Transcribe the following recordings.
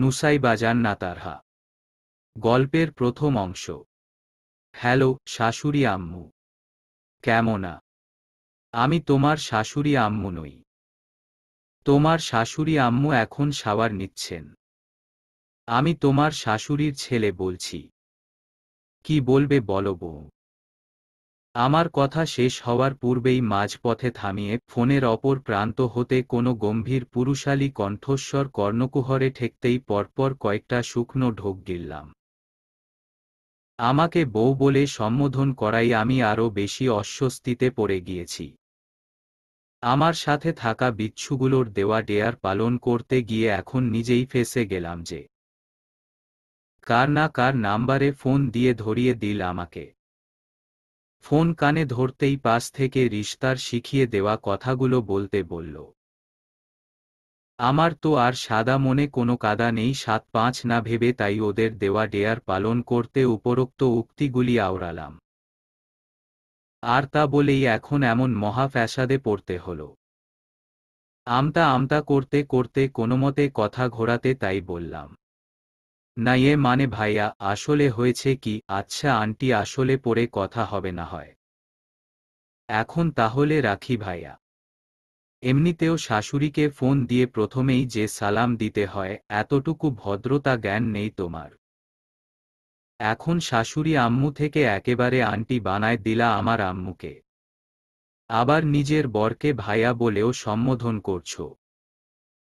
নুসাই বাজান নাতারহা গল্পের প্রথম অংশ হ্যালো শাশুড়ি আম্মু কেমনা আমি তোমার শাশুড়ি আম্মু নই তোমার শাশুড়ি আম্মু এখন সাওয়ার নিচ্ছেন আমি তোমার শাশুড়ির ছেলে বলছি কি বলবে বলো বউ আমার কথা শেষ হওয়ার পূর্বেই মাঝপথে থামিয়ে ফোনের অপর প্রান্ত হতে কোনো গম্ভীর পুরুষালী কণ্ঠস্বর কর্ণকুহরে ঠেকতেই পরপর কয়েকটা শুকনো ঢোক গিরলাম আমাকে বউ বলে সম্বোধন করাই আমি আরও বেশি অস্বস্তিতে পড়ে গিয়েছি আমার সাথে থাকা বিচ্ছুগুলোর দেওয়া ডেয়ার পালন করতে গিয়ে এখন নিজেই ফেসে গেলাম যে কার না কার নাম্বারে ফোন দিয়ে ধরিয়ে দিল আমাকে ফোন কানে ধরতেই পাশ থেকে রিস্তার শিখিয়ে দেওয়া কথাগুলো বলতে বলল আমার তো আর সাদা মনে কোনো কাদা নেই সাত পাঁচ না ভেবে তাই ওদের দেওয়া ডেয়ার পালন করতে উপরোক্ত উক্তিগুলি আওড়ালাম আর তা বলেই এখন এমন মহা ফ্যাসাদে পড়তে হল আমতা আমতা করতে করতে কোনোমতে কথা ঘোরাতে তাই বললাম না এ মানে ভাইয়া আসলে হয়েছে কি আচ্ছা আন্টি আসলে পরে কথা হবে না হয় এখন তাহলে রাখি ভাইয়া এমনিতেও শাশুড়িকে ফোন দিয়ে প্রথমেই যে সালাম দিতে হয় এতটুকু ভদ্রতা জ্ঞান নেই তোমার এখন শাশুড়ি আম্মু থেকে একেবারে আন্টি বানায় দিলা আমার আম্মুকে আবার নিজের বরকে ভাইয়া বলেও সম্বোধন করছ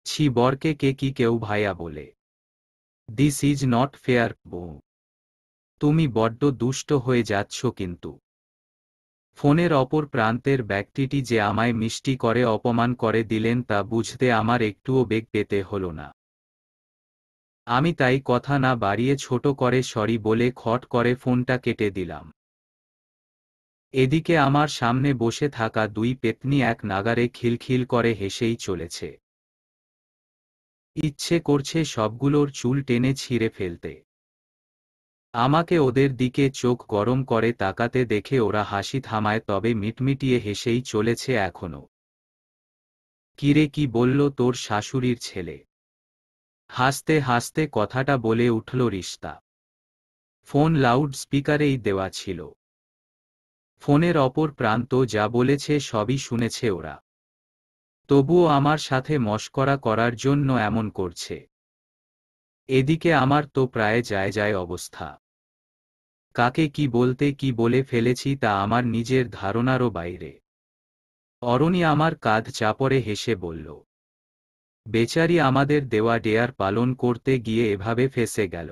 ছি বরকে কে কি কেউ ভাইয়া বলে দিস ইজ নট ফেয়ার বো তুমি বড্ড দুষ্ট হয়ে যাচ্ছ কিন্তু ফোনের অপর প্রান্তের ব্যক্তিটি যে আমায় মিষ্টি করে অপমান করে দিলেন তা বুঝতে আমার একটুও বেগ পেতে হল না আমি তাই কথা না বাড়িয়ে ছোট করে সরি বলে খট করে ফোনটা কেটে দিলাম এদিকে আমার সামনে বসে থাকা দুই পেতনি এক নাগারে খিলখিল করে হেসেই চলেছে ইচ্ছে করছে সবগুলোর চুল টেনে ছিঁড়ে ফেলতে আমাকে ওদের দিকে চোখ গরম করে তাকাতে দেখে ওরা হাসি থামায় তবে মিটমিটিয়ে হেসেই চলেছে এখনো কিরে কি বলল তোর শাশুড়ির ছেলে হাসতে হাসতে কথাটা বলে উঠল রিস্তা ফোন লাউড স্পিকারেই দেওয়া ছিল ফোনের অপর প্রান্ত যা বলেছে সবই শুনেছে ওরা তবুও আমার সাথে মস্করা করার জন্য এমন করছে এদিকে আমার তো প্রায় যায় যায় অবস্থা কাকে কি বলতে কি বলে ফেলেছি তা আমার নিজের ধারণারও বাইরে অরণি আমার কাঁধ চাপড়ে হেসে বলল বেচারি আমাদের দেওয়া ডেয়ার পালন করতে গিয়ে এভাবে ফেসে গেল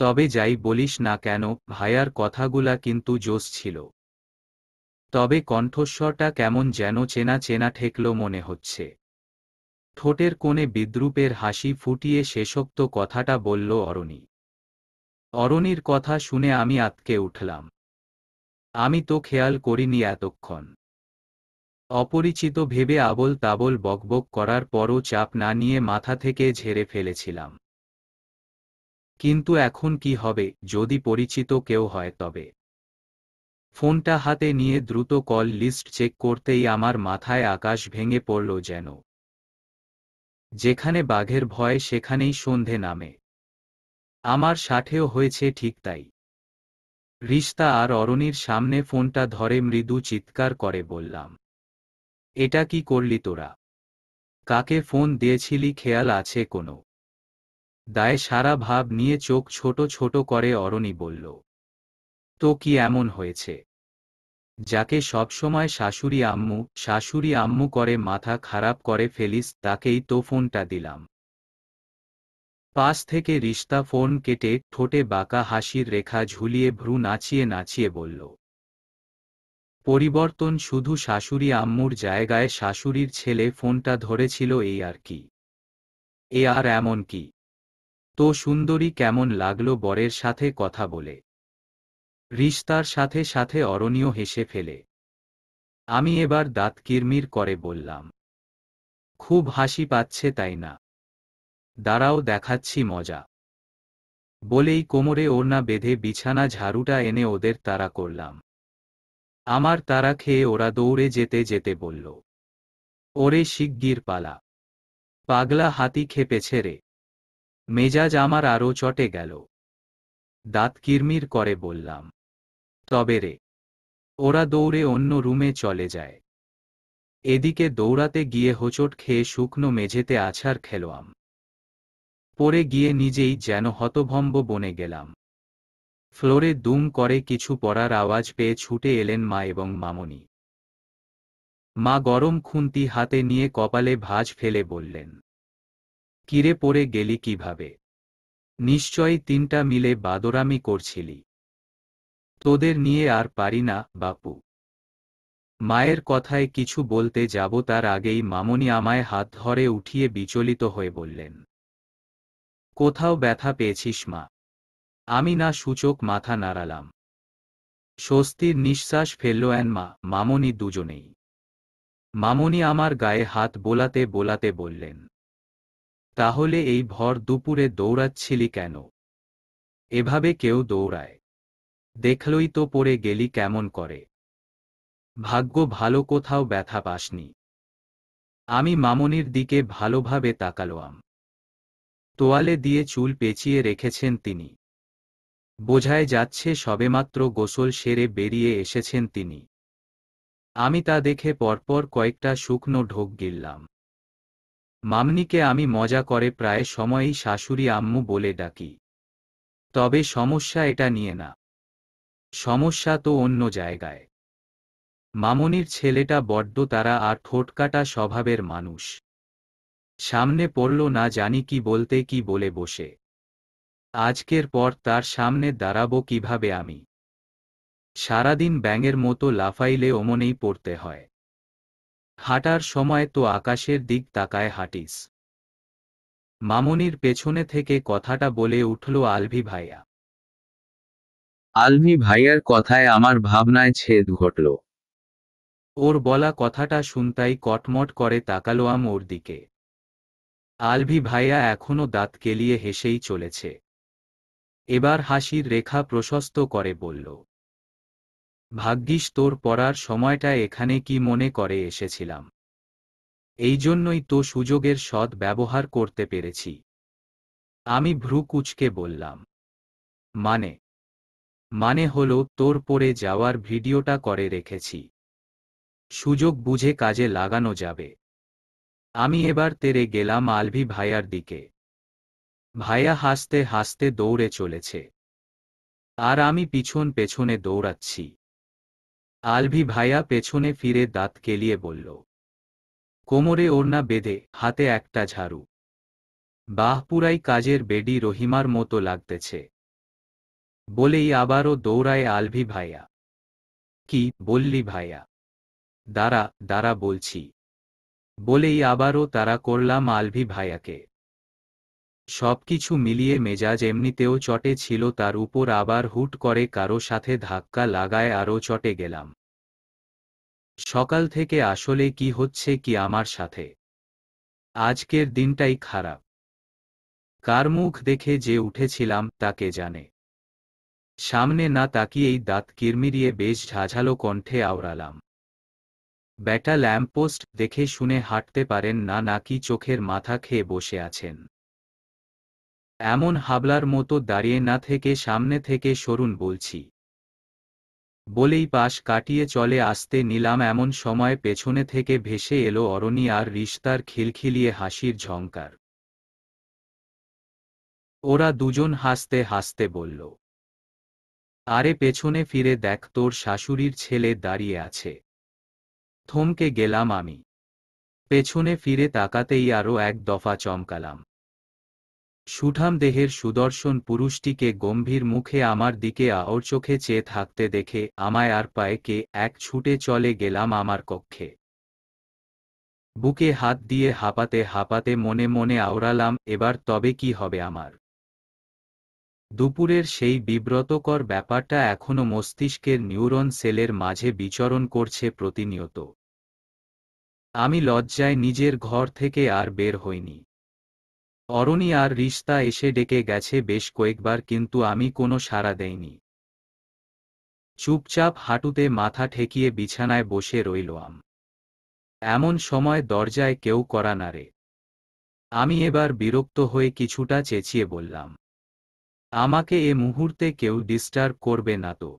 তবে যাই বলিস না কেন ভাইয়ার কথাগুলা কিন্তু জোশ ছিল তবে কণ্ঠস্বরটা কেমন যেন চেনা চেনা ঠেকল মনে হচ্ছে ঠোঁটের কোণে বিদ্রুপের হাসি ফুটিয়ে শেষোক্ত কথাটা বলল অরণি অরণির কথা শুনে আমি আতকে উঠলাম আমি তো খেয়াল করিনি এতক্ষণ অপরিচিত ভেবে আবল তাবল বকবক করার পরও চাপ না নিয়ে মাথা থেকে ঝেড়ে ফেলেছিলাম কিন্তু এখন কি হবে যদি পরিচিত কেউ হয় তবে ফোনটা হাতে নিয়ে দ্রুত কল লিস্ট চেক করতেই আমার মাথায় আকাশ ভেঙে পড়ল যেন যেখানে বাঘের ভয় সেখানেই সন্ধে নামে আমার সাথেও হয়েছে ঠিক তাই রিস্তা আর অরণির সামনে ফোনটা ধরে মৃদু চিৎকার করে বললাম এটা কি করলি তোরা কাকে ফোন দিয়েছিলি খেয়াল আছে কোনো দায় সারা ভাব নিয়ে চোখ ছোট ছোট করে অরণি বলল তো কি এমন হয়েছে যাকে সবসময় শাশুড়ি আম্মু শাশুড়ি আম্মু করে মাথা খারাপ করে ফেলিস তাকেই তো ফোনটা দিলাম পাশ থেকে রিস্তা ফোন কেটে ঠোঁটে বাঁকা হাসির রেখা ঝুলিয়ে ভ্রু নাচিয়ে নাচিয়ে বলল পরিবর্তন শুধু শাশুড়ি আম্মুর জায়গায় শাশুড়ির ছেলে ফোনটা ধরেছিল এই আর কি এ আর এমন কি তো সুন্দরী কেমন লাগলো বরের সাথে কথা বলে রিস তার সাথে সাথে অরণীয় হেসে ফেলে আমি এবার দাঁত কিরমির করে বললাম খুব হাসি পাচ্ছে তাই না দাঁড়াও দেখাচ্ছি মজা বলেই কোমরে ওড়না বেঁধে বিছানা ঝাড়ুটা এনে ওদের তারা করলাম আমার তারা খেয়ে ওরা দৌড়ে যেতে যেতে বলল ওরে শিগগির পালা পাগলা হাতি খেপেছে রে মেজাজ আমার আরও চটে গেল দাঁত কিরমির করে বললাম তবে রে ওরা দৌড়ে অন্য রুমে চলে যায় এদিকে দৌড়াতে গিয়ে হোঁচট খেয়ে শুকনো মেঝেতে আছার খেলোয়াম পরে গিয়ে নিজেই যেন হতভম্ব বনে গেলাম ফ্লোরে দুম করে কিছু পড়ার আওয়াজ পেয়ে ছুটে এলেন মা এবং মামনি মা গরম খুন্তি হাতে নিয়ে কপালে ভাঁজ ফেলে বললেন কিরে পড়ে গেলি কিভাবে নিশ্চয়ই তিনটা মিলে বাদরামি করছিলি তোদের নিয়ে আর পারি না বাপু মায়ের কথায় কিছু বলতে যাব তার আগেই মামনি আমায় হাত ধরে উঠিয়ে বিচলিত হয়ে বললেন কোথাও ব্যথা পেয়েছিস মা আমি না সূচক মাথা নাড়ালাম স্বস্তির নিঃশ্বাস ফেলল অ্যান মা মামনি দুজনেই মামনি আমার গায়ে হাত বোলাতে বোলাতে বললেন তাহলে এই ভর দুপুরে দৌড়াচ্ছিলি কেন এভাবে কেউ দৌড়ায় দেখলই তো পড়ে গেলি কেমন করে ভাগ্য ভালো কোথাও ব্যথা পাসনি আমি মামনির দিকে ভালোভাবে তাকালোয়াম তোয়ালে দিয়ে চুল পেঁচিয়ে রেখেছেন তিনি বোঝায় যাচ্ছে সবেমাত্র গোসল সেরে বেরিয়ে এসেছেন তিনি আমি তা দেখে পরপর কয়েকটা শুকনো ঢোক গিললাম মামনিকে আমি মজা করে প্রায় সময়ই শাশুড়ি আম্মু বলে ডাকি তবে সমস্যা এটা নিয়ে না সমস্যা তো অন্য জায়গায় মামনির ছেলেটা বড্ড তারা আর ঠোঁটকাটা স্বভাবের মানুষ সামনে পড়ল না জানি কি বলতে কি বলে বসে আজকের পর তার সামনে দাঁড়াব কিভাবে আমি সারাদিন ব্যাঙের মতো লাফাইলে ওমনেই পড়তে হয় হাঁটার সময় তো আকাশের দিক তাকায় হাঁটিস মামনির পেছনে থেকে কথাটা বলে উঠল আলভি ভাইয়া আলভি ভাইয়ার কথায় আমার ভাবনায় ছেদ ঘটল ওর বলা কথাটা শুনতাই কটমট করে তাকালো আম ওর দিকে আলভি ভাইয়া এখনো দাঁত কেলিয়ে হেসেই চলেছে এবার হাসির রেখা প্রশস্ত করে বলল ভাগ্যিস তোর পড়ার সময়টা এখানে কি মনে করে এসেছিলাম এই জন্যই তো সুযোগের সৎ ব্যবহার করতে পেরেছি আমি ভ্রু কুচকে বললাম মানে মানে হল তোর পরে যাওয়ার ভিডিওটা করে রেখেছি সুযোগ বুঝে কাজে লাগানো যাবে আমি এবার তেরে গেলাম আলভি ভাইয়ার দিকে ভাইয়া হাসতে হাসতে দৌড়ে চলেছে আর আমি পিছন পেছনে দৌড়াচ্ছি আলভি ভাইয়া পেছনে ফিরে দাঁত কেলিয়ে বলল কোমরে ওড়না বেঁধে হাতে একটা ঝাড়ু বাহপুরাই কাজের বেডি রহিমার মতো লাগতেছে বলেই আবারও দৌড়ায় আলভি ভাইয়া কি বললি ভাইয়া দাঁড়া দাঁড়া বলছি বলেই আবারও তারা করলাম আলভি ভাইয়াকে সবকিছু মিলিয়ে মেজাজ এমনিতেও চটে ছিল তার উপর আবার হুট করে কারো সাথে ধাক্কা লাগায় আরও চটে গেলাম সকাল থেকে আসলে কি হচ্ছে কি আমার সাথে আজকের দিনটাই খারাপ কার মুখ দেখে যে উঠেছিলাম তাকে জানে সামনে না তাকিয়েই দাঁত কিরমিরিয়ে বেশ ঝাঝালো কণ্ঠে আওড়ালাম ব্যাটা ল্যাম্পপোস্ট দেখে শুনে হাঁটতে পারেন না নাকি চোখের মাথা খেয়ে বসে আছেন এমন হাবলার মতো দাঁড়িয়ে না থেকে সামনে থেকে সরুন বলছি বলেই পাশ কাটিয়ে চলে আসতে নিলাম এমন সময় পেছনে থেকে ভেসে এলো অরণি আর রিস্তার খিলখিলিয়ে হাসির ঝঙ্কার ওরা দুজন হাসতে হাসতে বলল আরে পেছনে ফিরে দেখ তোর শাশুড়ির ছেলে দাঁড়িয়ে আছে থমকে গেলাম আমি পেছনে ফিরে তাকাতেই আরও এক দফা চমকালাম সুঠাম দেহের সুদর্শন পুরুষটিকে গম্ভীর মুখে আমার দিকে আওর চোখে চেয়ে থাকতে দেখে আমায় আর পায়েকে এক ছুটে চলে গেলাম আমার কক্ষে বুকে হাত দিয়ে হাঁপাতে হাঁপাতে মনে মনে আওড়ালাম এবার তবে কি হবে আমার দুপুরের সেই বিব্রতকর ব্যাপারটা এখনো মস্তিষ্কের নিউরন সেলের মাঝে বিচরণ করছে প্রতিনিয়ত আমি লজ্জায় নিজের ঘর থেকে আর বের হইনি অরণি আর রিস্তা এসে ডেকে গেছে বেশ কয়েকবার কিন্তু আমি কোনো সাড়া দেইনি চুপচাপ হাঁটুতে মাথা ঠেকিয়ে বিছানায় বসে রইলাম এমন সময় দরজায় কেউ করা নারে আমি এবার বিরক্ত হয়ে কিছুটা চেঁচিয়ে বললাম আমাকে এ মুহূর্তে কেউ ডিস্টার্ব করবে না তো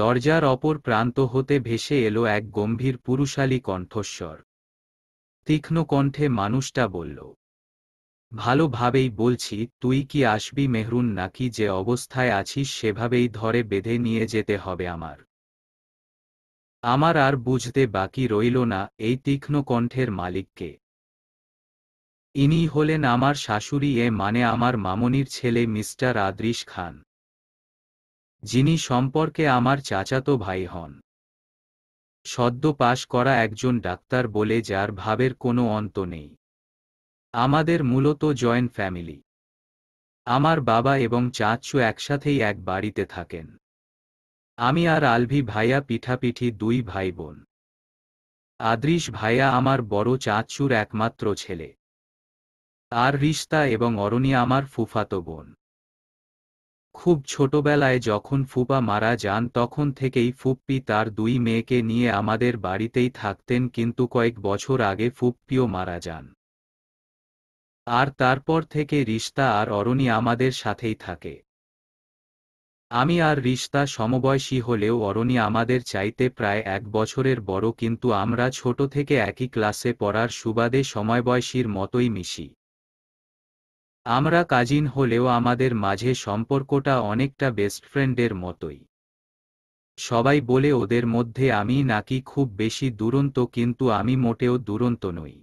দরজার অপর প্রান্ত হতে ভেসে এলো এক গম্ভীর পুরুষালী কণ্ঠস্বর তীক্ষ্ণ কণ্ঠে মানুষটা বলল ভালোভাবেই বলছি তুই কি আসবি মেহরুন নাকি যে অবস্থায় আছিস সেভাবেই ধরে বেঁধে নিয়ে যেতে হবে আমার আমার আর বুঝতে বাকি রইল না এই তীক্ষ্ণ কণ্ঠের মালিককে ইনি হলেন আমার শাশুড়ি এ মানে আমার মামনির ছেলে মিস্টার আদ্রিশ খান যিনি সম্পর্কে আমার চাচাতো ভাই হন সদ্য পাশ করা একজন ডাক্তার বলে যার ভাবের কোনো অন্ত নেই আমাদের মূলত জয়েন্ট ফ্যামিলি আমার বাবা এবং চাচু একসাথেই এক বাড়িতে থাকেন আমি আর আলভি ভাইয়া পিঠাপিঠি দুই ভাই বোন আদ্রিশ ভাইয়া আমার বড় চাচুর একমাত্র ছেলে আর রিশতা এবং অরণি আমার ফুফাতো বোন খুব ছোটবেলায় যখন ফুপা মারা যান তখন থেকেই ফুপ্পি তার দুই মেয়েকে নিয়ে আমাদের বাড়িতেই থাকতেন কিন্তু কয়েক বছর আগে ফুপ্পিও মারা যান আর তারপর থেকে রিশতা আর অরণি আমাদের সাথেই থাকে আমি আর রিশতা সমবয়সী হলেও অরণি আমাদের চাইতে প্রায় এক বছরের বড় কিন্তু আমরা ছোট থেকে একই ক্লাসে পড়ার সুবাদে সময়বয়সীর মতোই মিশি আমরা কাজিন হলেও আমাদের মাঝে সম্পর্কটা অনেকটা বেস্ট ফ্রেন্ডের মতোই সবাই বলে ওদের মধ্যে আমি নাকি খুব বেশি দুরন্ত কিন্তু আমি মোটেও দুরন্ত নই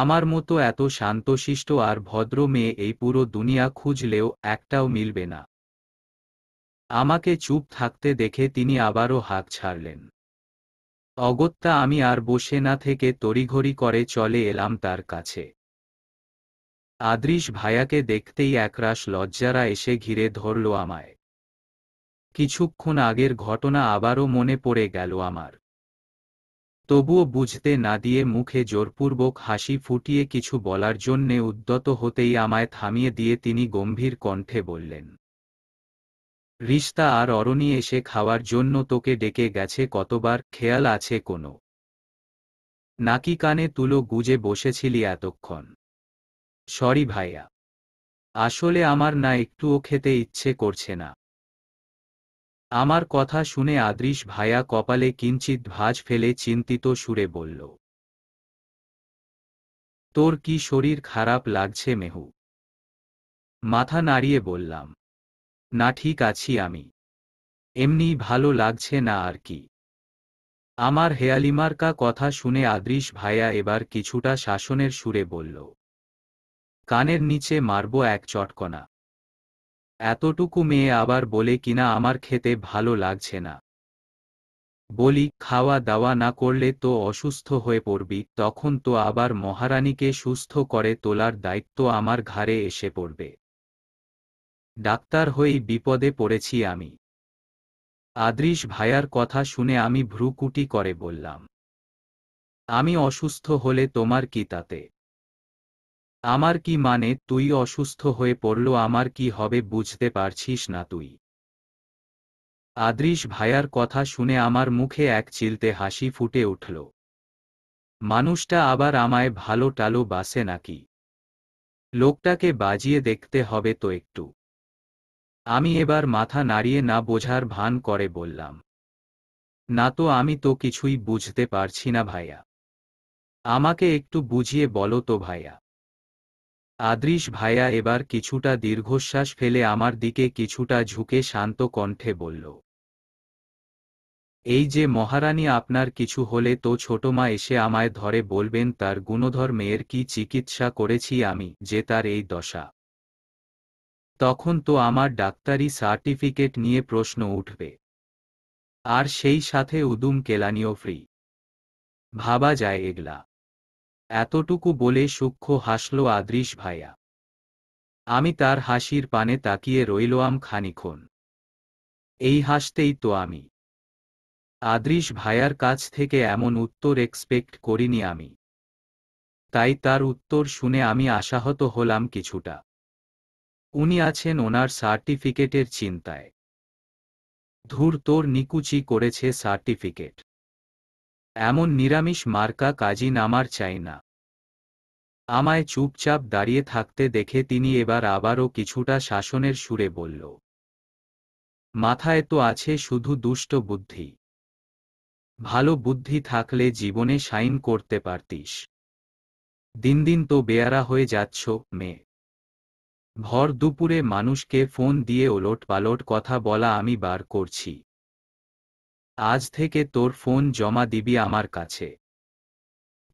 আমার মতো এত শান্তশিষ্ট আর ভদ্র মেয়ে এই পুরো দুনিয়া খুঁজলেও একটাও মিলবে না আমাকে চুপ থাকতে দেখে তিনি আবারও হাক ছাড়লেন অগত্যা আমি আর বসে না থেকে তড়িঘড়ি করে চলে এলাম তার কাছে আদৃশ ভায়াকে দেখতেই একরাশ লজ্জারা এসে ঘিরে ধরল আমায় কিছুক্ষণ আগের ঘটনা আবারও মনে পড়ে গেল আমার তবুও বুঝতে না দিয়ে মুখে জোরপূর্বক হাসি ফুটিয়ে কিছু বলার জন্যে উদ্যত হতেই আমায় থামিয়ে দিয়ে তিনি গম্ভীর কণ্ঠে বললেন রিস্তা আর অরণি এসে খাওয়ার জন্য তোকে ডেকে গেছে কতবার খেয়াল আছে কোনো নাকি কানে তুলো গুজে বসেছিলি এতক্ষণ সরি ভাইয়া আসলে আমার না একটুও খেতে ইচ্ছে করছে না আমার কথা শুনে আদৃশ ভাইয়া কপালে কিঞ্চিত ভাজ ফেলে চিন্তিত সুরে বলল তোর কি শরীর খারাপ লাগছে মেহু মাথা নাড়িয়ে বললাম না ঠিক আছি আমি এমনি ভালো লাগছে না আর কি আমার হেয়ালিমার্কা কথা শুনে আদৃশ ভাইয়া এবার কিছুটা শাসনের সুরে বলল কানের নিচে মারব এক চটকনা এতটুকু মেয়ে আবার বলে কিনা আমার খেতে ভালো লাগছে না বলি খাওয়া দাওয়া না করলে তো অসুস্থ হয়ে পড়বি তখন তো আবার মহারানীকে সুস্থ করে তোলার দায়িত্ব আমার ঘাড়ে এসে পড়বে ডাক্তার হয়েই বিপদে পড়েছি আমি আদ্রিশ ভাইয়ার কথা শুনে আমি ভ্রুকুটি করে বললাম আমি অসুস্থ হলে তোমার কি তাতে আমার কি মানে তুই অসুস্থ হয়ে পড়ল আমার কি হবে বুঝতে পারছিস না তুই আদৃশ ভায়ার কথা শুনে আমার মুখে এক চিলতে হাসি ফুটে উঠল মানুষটা আবার আমায় ভালো টালো বাসে নাকি লোকটাকে বাজিয়ে দেখতে হবে তো একটু আমি এবার মাথা নাড়িয়ে না বোঝার ভান করে বললাম না তো আমি তো কিছুই বুঝতে পারছি না ভাইয়া আমাকে একটু বুঝিয়ে বলো তো ভাইয়া আদ্রিস ভাইয়া এবার কিছুটা দীর্ঘশ্বাস ফেলে আমার দিকে কিছুটা ঝুঁকে শান্ত কণ্ঠে বলল এই যে মহারানী আপনার কিছু হলে তো ছোটমা এসে আমায় ধরে বলবেন তার গুণধর মেয়ের কি চিকিৎসা করেছি আমি যে তার এই দশা তখন তো আমার ডাক্তারি সার্টিফিকেট নিয়ে প্রশ্ন উঠবে আর সেই সাথে উদুম কেলানিও ফ্রি ভাবা যায় এগলা এতটুকু বলে সূক্ষ্ম হাসল আদৃশ ভাইয়া আমি তার হাসির পানে তাকিয়ে রইল আম খানিক্ষণ এই হাসতেই তো আমি আদৃশ ভাইয়ার কাছ থেকে এমন উত্তর এক্সপেক্ট করিনি আমি তাই তার উত্তর শুনে আমি আশাহত হলাম কিছুটা উনি আছেন ওনার সার্টিফিকেটের চিন্তায় ধূর তোর নিকুচি করেছে সার্টিফিকেট এমন নিরামিষ মার্কা কাজিন নামার চাই না আমায় চুপচাপ দাঁড়িয়ে থাকতে দেখে তিনি এবার আবারও কিছুটা শাসনের সুরে বলল মাথায় তো আছে শুধু দুষ্ট বুদ্ধি ভালো বুদ্ধি থাকলে জীবনে সাইন করতে পারতিস দিন দিন তো বেয়ারা হয়ে যাচ্ছ মেয়ে ভর দুপুরে মানুষকে ফোন দিয়ে ওলট পালট কথা বলা আমি বার করছি আজ থেকে তোর ফোন জমা দিবি আমার কাছে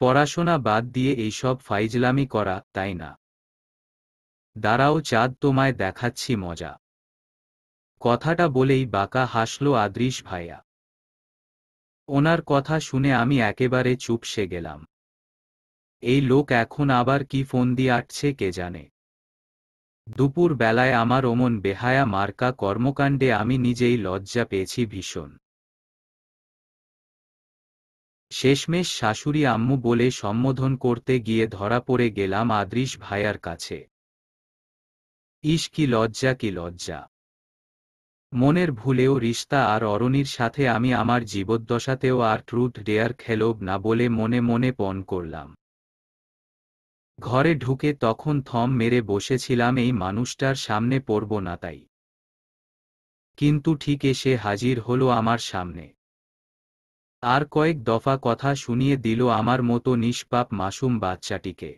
পড়াশোনা বাদ দিয়ে এইসব ফাইজলামি করা তাই না দাঁড়াও চাঁদ তোমায় দেখাচ্ছি মজা কথাটা বলেই বাঁকা হাসল আদৃশ ভাইয়া ওনার কথা শুনে আমি একেবারে চুপসে গেলাম এই লোক এখন আবার কি ফোন দিয়ে আটছে কে জানে দুপুর বেলায় আমার অমন বেহায়া মার্কা কর্মকাণ্ডে আমি নিজেই লজ্জা পেয়েছি ভীষণ শেষমেশ শাশুড়ি আম্মু বলে সম্বোধন করতে গিয়ে ধরা পড়ে গেলাম আদৃশ ভাইয়ার কাছে ইস কি লজ্জা কি লজ্জা মনের ভুলেও রিস্তা আর অরণির সাথে আমি আমার জীবদ্দশাতেও আর ট্রুথ ডেয়ার খেলব না বলে মনে মনে পণ করলাম ঘরে ঢুকে তখন থম মেরে বসেছিলাম এই মানুষটার সামনে পড়ব না তাই কিন্তু ঠিক এসে হাজির হলো আমার সামনে আর কয়েক দফা কথা শুনিয়ে দিল আমার মতো নিষ্পাপ মাসুম বাচ্চাটিকে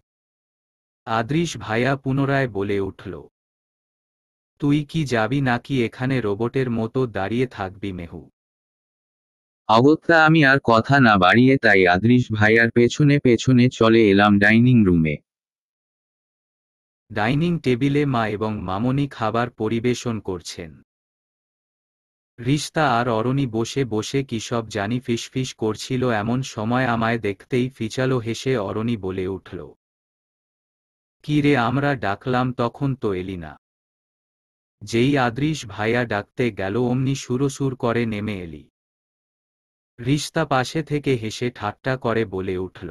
আদৃশ ভাইয়া পুনরায় বলে উঠল তুই কি যাবি নাকি এখানে রোবটের মতো দাঁড়িয়ে থাকবি মেহু অগত্যা আমি আর কথা না বাড়িয়ে তাই আদৃশ ভাইয়ার পেছনে পেছনে চলে এলাম ডাইনিং রুমে ডাইনিং টেবিলে মা এবং মামনি খাবার পরিবেশন করছেন রিস্তা আর অরণি বসে বসে কি সব জানি ফিসফিস করছিল এমন সময় আমায় দেখতেই ফিচালো হেসে অরণি বলে উঠল কি রে আমরা ডাকলাম তখন তো এলি না যেই আদৃশ ভাইয়া ডাকতে গেল অমনি সুরসুর করে নেমে এলি রিস্তা পাশে থেকে হেসে ঠাট্টা করে বলে উঠল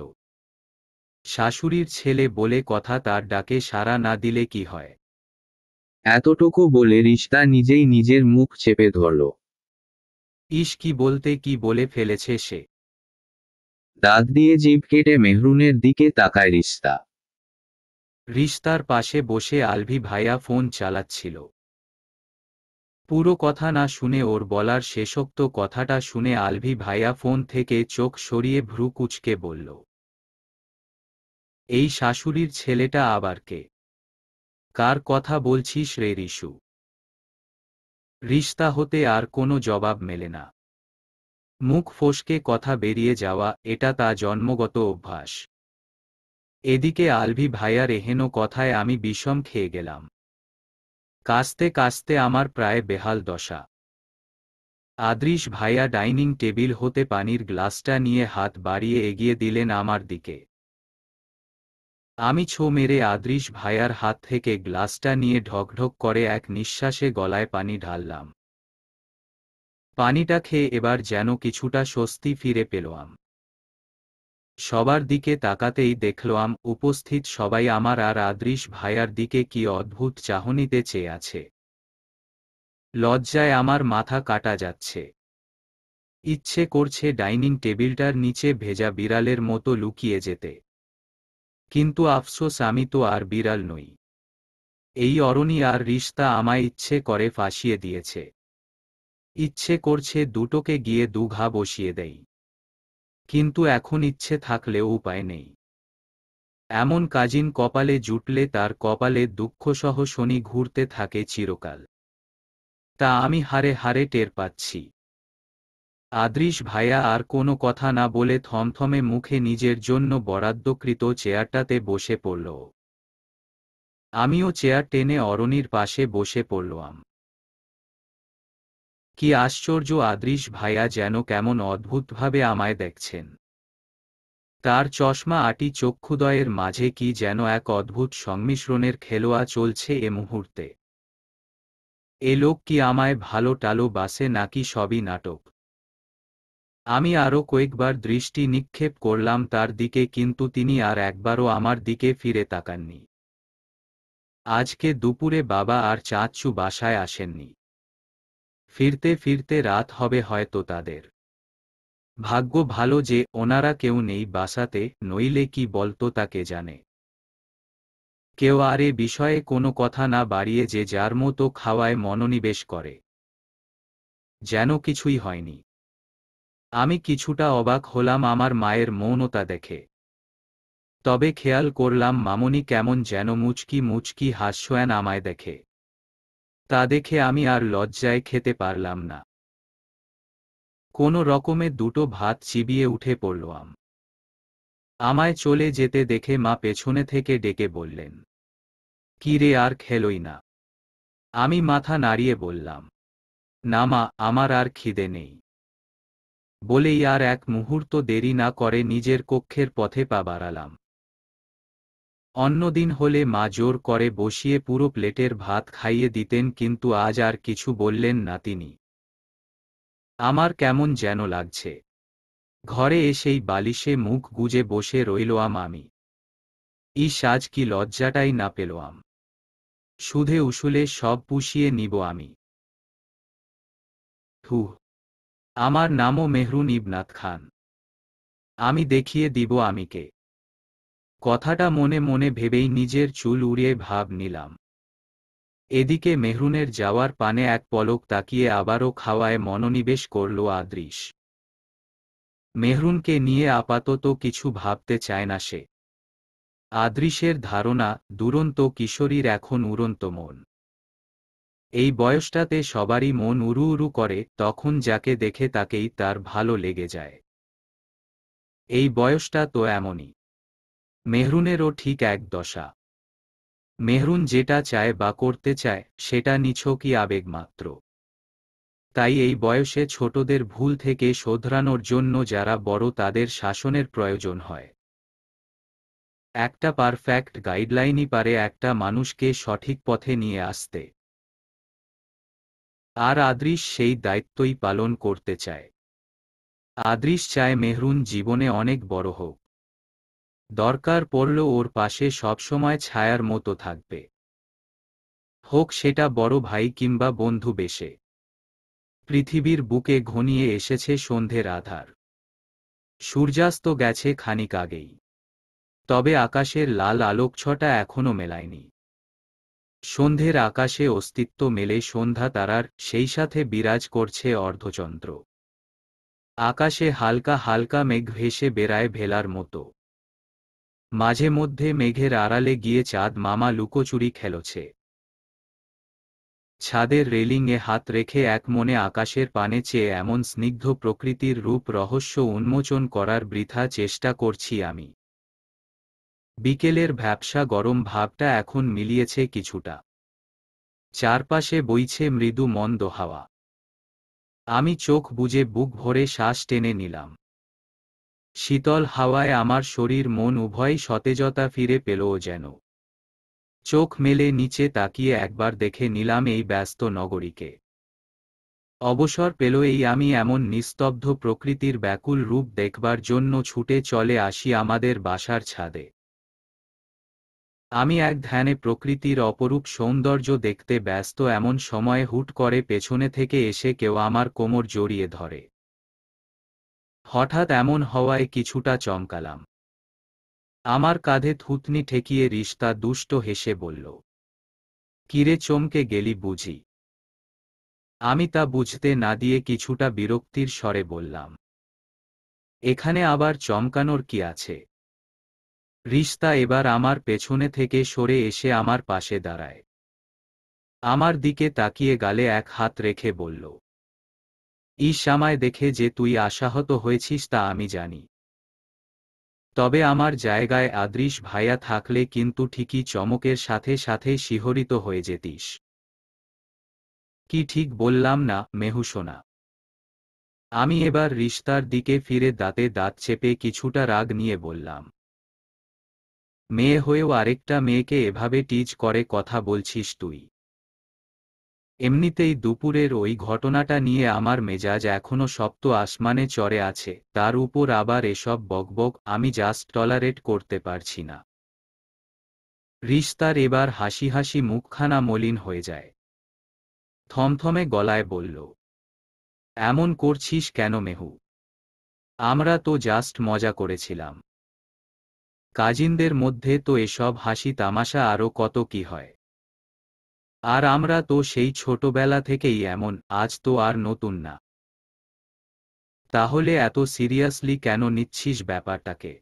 শাশুড়ির ছেলে বলে কথা তার ডাকে সাড়া না দিলে কি হয় এতটুকু বলে রিশতা নিজেই নিজের মুখ চেপে ধরল ইস কি বলতে কি বলে ফেলেছে সে দাঁত দিয়ে জিভ কেটে মেহরুনের দিকে তাকায় রিস্তা রিশতার পাশে বসে আলভি ভাইয়া ফোন চালাচ্ছিল পুরো কথা না শুনে ওর বলার শেষোক্ত কথাটা শুনে আলভি ভাইয়া ফোন থেকে চোখ সরিয়ে ভ্রু কুচকে বলল এই শাশুড়ির ছেলেটা আবার কে কার কথা বলছিস রে রিশু রিশতা হতে আর কোনো জবাব মেলে না মুখ ফোসকে কথা বেরিয়ে যাওয়া এটা তা জন্মগত অভ্যাস এদিকে আলভি ভাইয়ার এহেন কথায় আমি বিষম খেয়ে গেলাম কাস্তে কাস্তে আমার প্রায় বেহাল দশা আদ্রিশ ভাইয়া ডাইনিং টেবিল হতে পানির গ্লাসটা নিয়ে হাত বাড়িয়ে এগিয়ে দিলেন আমার দিকে আমি ছো মেরে আদৃশ ভাইয়ার হাত থেকে গ্লাসটা নিয়ে ঢকঢক করে এক নিঃশ্বাসে গলায় পানি ঢাললাম পানিটা খেয়ে এবার যেন কিছুটা স্বস্তি ফিরে পেলাম সবার দিকে তাকাতেই দেখলাম উপস্থিত সবাই আমার আর আদৃশ ভাইয়ার দিকে কি অদ্ভুত চাহনিতে চেয়ে আছে লজ্জায় আমার মাথা কাটা যাচ্ছে ইচ্ছে করছে ডাইনিং টেবিলটার নিচে ভেজা বিড়ালের মতো লুকিয়ে যেতে কিন্তু আফসোস আমি তো আর বিড়াল নই এই অরণি আর রিস্তা আমায় ইচ্ছে করে ফাঁসিয়ে দিয়েছে ইচ্ছে করছে দুটোকে গিয়ে দুঘা বসিয়ে দেই কিন্তু এখন ইচ্ছে থাকলেও উপায় নেই এমন কাজিন কপালে জুটলে তার কপালে দুঃখসহ শনি ঘুরতে থাকে চিরকাল তা আমি হারে হারে টের পাচ্ছি আদৃশ ভাইয়া আর কোনো কথা না বলে থমথমে মুখে নিজের জন্য বরাদ্দকৃত চেয়ারটাতে বসে পড়ল আমিও চেয়ার টেনে অরণির পাশে বসে পড়লাম কি আশ্চর্য আদৃশ ভাইয়া যেন কেমন অদ্ভুতভাবে আমায় দেখছেন তার চশমা আটি চক্ষুদয়ের মাঝে কি যেন এক অদ্ভুত সংমিশ্রণের খেলোয়া চলছে এ মুহূর্তে এ লোক কি আমায় ভালো টালো বাসে নাকি সবই নাটক আমি আরও কয়েকবার দৃষ্টি নিক্ষেপ করলাম তার দিকে কিন্তু তিনি আর একবারও আমার দিকে ফিরে তাকাননি আজকে দুপুরে বাবা আর চাঁদচু বাসায় আসেননি ফিরতে ফিরতে রাত হবে হয়তো তাদের ভাগ্য ভালো যে ওনারা কেউ নেই বাসাতে নইলে কি বলতো তাকে জানে কেউ আর এ বিষয়ে কোনো কথা না বাড়িয়ে যে যার মতো খাওয়ায় মনোনিবেশ করে যেন কিছুই হয়নি আমি কিছুটা অবাক হলাম আমার মায়ের মৌনতা দেখে তবে খেয়াল করলাম মামনি কেমন যেন মুচকি মুচকি হাস্যয়ান আমায় দেখে তা দেখে আমি আর লজ্জায় খেতে পারলাম না কোনো রকমে দুটো ভাত চিবিয়ে উঠে পড়লাম আমায় চলে যেতে দেখে মা পেছনে থেকে ডেকে বললেন কিরে আর খেলই না আমি মাথা নাড়িয়ে বললাম না মা আমার আর খিদে নেই বলেই আর এক মুহূর্ত দেরি না করে নিজের কক্ষের পথে পা বাড়ালাম অন্যদিন হলে মা জোর করে বসিয়ে পুরো প্লেটের ভাত খাইয়ে দিতেন কিন্তু আজ আর কিছু বললেন না তিনি আমার কেমন যেন লাগছে ঘরে এসেই বালিশে মুখ গুজে বসে রইলাম আমি ইস আজ কি লজ্জাটাই না পেলাম সুধে উসুলে সব পুষিয়ে নিব আমি হু আমার নামও মেহরুন ইবনাথ খান আমি দেখিয়ে দিব আমিকে কথাটা মনে মনে ভেবেই নিজের চুল উড়িয়ে ভাব নিলাম এদিকে মেহরুনের যাওয়ার পানে এক পলক তাকিয়ে আবারও খাওয়ায় মনোনিবেশ করল আদৃশ মেহরুনকে নিয়ে আপাতত কিছু ভাবতে চায় না সে আদৃশের ধারণা দুরন্ত কিশোরীর এখন উড়ন্ত মন এই বয়সটাতে সবারই মন উরু উরু করে তখন যাকে দেখে তাকেই তার ভালো লেগে যায় এই বয়সটা তো এমনই মেহরুনেরও ঠিক এক দশা মেহরুন যেটা চায় বা করতে চায় সেটা নিছকই আবেগ মাত্র তাই এই বয়সে ছোটদের ভুল থেকে শোধরানোর জন্য যারা বড় তাদের শাসনের প্রয়োজন হয় একটা পারফেক্ট গাইডলাইনই পারে একটা মানুষকে সঠিক পথে নিয়ে আসতে আর আদৃশ সেই দায়িত্বই পালন করতে চায় আদৃশ চায় মেহরুন জীবনে অনেক বড় হোক দরকার পড়ল ওর পাশে সবসময় ছায়ার মতো থাকবে হোক সেটা বড় ভাই কিংবা বন্ধু বেশে পৃথিবীর বুকে ঘনিয়ে এসেছে সন্ধ্যের আধার সূর্যাস্ত গেছে খানিক আগেই তবে আকাশের লাল আলোকছটা এখনও মেলায়নি সন্ধ্যের আকাশে অস্তিত্ব মেলে সন্ধ্যা তারার সেই সাথে বিরাজ করছে অর্ধচন্দ্র আকাশে হালকা হালকা মেঘ ভেসে বেড়ায় ভেলার মতো মাঝে মধ্যে মেঘের আড়ালে গিয়ে চাঁদ মামা লুকোচুরি খেলছে ছাদের রেলিংয়ে হাত রেখে এক মনে আকাশের পানে চেয়ে এমন স্নিগ্ধ প্রকৃতির রূপ রহস্য উন্মোচন করার বৃথা চেষ্টা করছি আমি বিকেলের ভ্যাবসা গরম ভাবটা এখন মিলিয়েছে কিছুটা চারপাশে বইছে মৃদু মন্দ হাওয়া আমি চোখ বুঝে বুক ভরে শ্বাস টেনে নিলাম শীতল হাওয়ায় আমার শরীর মন উভয় সতেজতা ফিরে পেলও যেন চোখ মেলে নিচে তাকিয়ে একবার দেখে নিলাম এই ব্যস্ত নগরীকে অবসর পেল এই আমি এমন নিস্তব্ধ প্রকৃতির ব্যাকুল রূপ দেখবার জন্য ছুটে চলে আসি আমাদের বাসার ছাদে আমি এক ধ্যানে প্রকৃতির অপরূপ সৌন্দর্য দেখতে ব্যস্ত এমন সময়ে হুট করে পেছনে থেকে এসে কেউ আমার কোমর জড়িয়ে ধরে হঠাৎ এমন হওয়ায় কিছুটা চমকালাম আমার কাঁধে থুতনি ঠেকিয়ে রিস্তা দুষ্ট হেসে বলল কিরে চমকে গেলি বুঝি আমি তা বুঝতে না দিয়ে কিছুটা বিরক্তির স্বরে বললাম এখানে আবার চমকানোর কি আছে রিস্তা এবার আমার পেছনে থেকে সরে এসে আমার পাশে দাঁড়ায় আমার দিকে তাকিয়ে গালে এক হাত রেখে বলল ইস আমায় দেখে যে তুই আশাহত হয়েছিস তা আমি জানি তবে আমার জায়গায় আদৃশ ভাইয়া থাকলে কিন্তু ঠিকই চমকের সাথে সাথে শিহরিত হয়ে যেতিস কি ঠিক বললাম না মেহুসোনা আমি এবার রিস্তার দিকে ফিরে দাঁতে দাঁত চেপে কিছুটা রাগ নিয়ে বললাম মেয়ে হয়েও আরেকটা মেয়েকে এভাবে টিজ করে কথা বলছিস তুই এমনিতেই দুপুরের ওই ঘটনাটা নিয়ে আমার মেজাজ এখনো সপ্ত আসমানে চড়ে আছে তার উপর আবার এসব বকবক আমি জাস্ট টলারেট করতে পারছি না রিস্তার এবার হাসি হাসি মুখখানা মলিন হয়ে যায় থমথমে গলায় বলল এমন করছিস কেন মেহু আমরা তো জাস্ট মজা করেছিলাম কাজিনদের মধ্যে তো এসব হাসি তামাশা আরও কত কি হয় আর আমরা তো সেই ছোটবেলা থেকেই এমন আজ তো আর নতুন না তাহলে এত সিরিয়াসলি কেন নিচ্ছিস ব্যাপারটাকে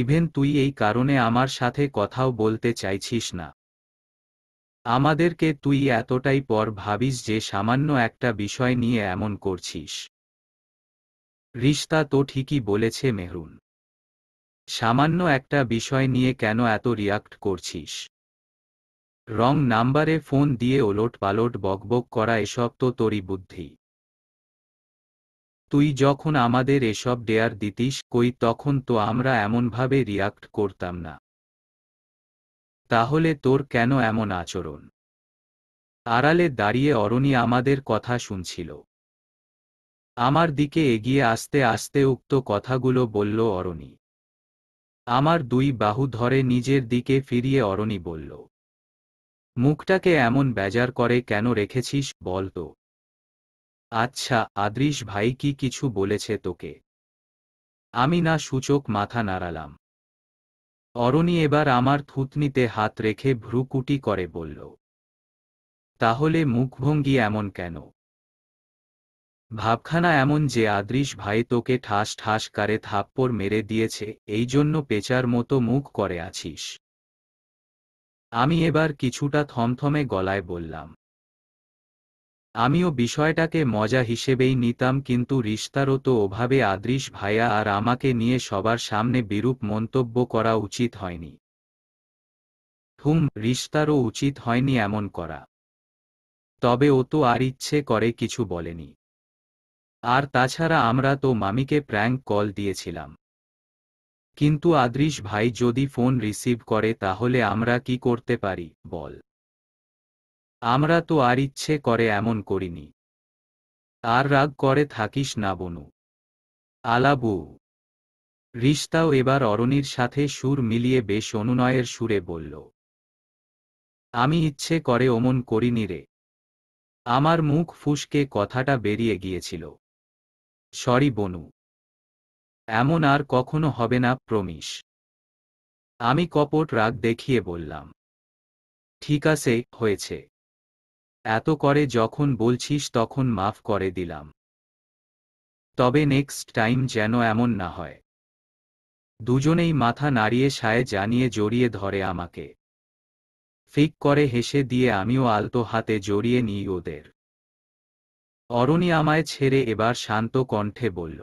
ইভেন তুই এই কারণে আমার সাথে কথাও বলতে চাইছিস না আমাদেরকে তুই এতটাই পর ভাবিস যে সামান্য একটা বিষয় নিয়ে এমন করছিস রিশতা তো ঠিকই বলেছে মেহরুন সামান্য একটা বিষয় নিয়ে কেন এত রিয়াক্ট করছিস রং নাম্বারে ফোন দিয়ে ওলট পালট বকবক করা এসব তো তোরই বুদ্ধি তুই যখন আমাদের এসব ডেয়ার দিতিস কই তখন তো আমরা এমনভাবে রিয়াক্ট করতাম না তাহলে তোর কেন এমন আচরণ আড়ালে দাঁড়িয়ে অরণি আমাদের কথা শুনছিল আমার দিকে এগিয়ে আসতে আসতে উক্ত কথাগুলো বলল অরণী আমার দুই বাহু ধরে নিজের দিকে ফিরিয়ে অরণি বলল মুখটাকে এমন বেজার করে কেন রেখেছিস বল তো আচ্ছা আদ্রিস ভাই কি কিছু বলেছে তোকে আমি না সূচক মাথা নাড়ালাম অরণি এবার আমার থুতনিতে হাত রেখে ভ্রুকুটি করে বলল তাহলে মুখভঙ্গি এমন কেন ভাবখানা এমন যে আদৃশ ভাই তোকে ঠাস ঠাস কারে থাপ্পড় মেরে দিয়েছে এই জন্য পেচার মতো মুখ করে আছিস আমি এবার কিছুটা থমথমে গলায় বললাম আমিও বিষয়টাকে মজা হিসেবেই নিতাম কিন্তু রিস্তারও তো ওভাবে আদৃশ ভাইয়া আর আমাকে নিয়ে সবার সামনে বিরূপ মন্তব্য করা উচিত হয়নি হুম রিস্তারও উচিত হয়নি এমন করা তবে ও তো আর ইচ্ছে করে কিছু বলেনি আর তাছাড়া আমরা তো মামিকে প্র্যাঙ্ক কল দিয়েছিলাম কিন্তু আদ্রিশ ভাই যদি ফোন রিসিভ করে তাহলে আমরা কি করতে পারি বল আমরা তো আর ইচ্ছে করে এমন করিনি আর রাগ করে থাকিস না বনু আলাবু রিস্তাও এবার অরণির সাথে সুর মিলিয়ে বেশ অনুনয়ের সুরে বলল আমি ইচ্ছে করে অমন করিনি রে আমার মুখ ফুসকে কথাটা বেরিয়ে গিয়েছিল সরি বনু এমন আর কখনো হবে না প্রমিশ আমি কপট রাগ দেখিয়ে বললাম ঠিক আছে হয়েছে এত করে যখন বলছিস তখন মাফ করে দিলাম তবে নেক্সট টাইম যেন এমন না হয় দুজনেই মাথা নাড়িয়ে সায় জানিয়ে জড়িয়ে ধরে আমাকে ফিক করে হেসে দিয়ে আমিও আলতো হাতে জড়িয়ে নিই ওদের অরণি আমায় ছেড়ে এবার শান্ত কণ্ঠে বলল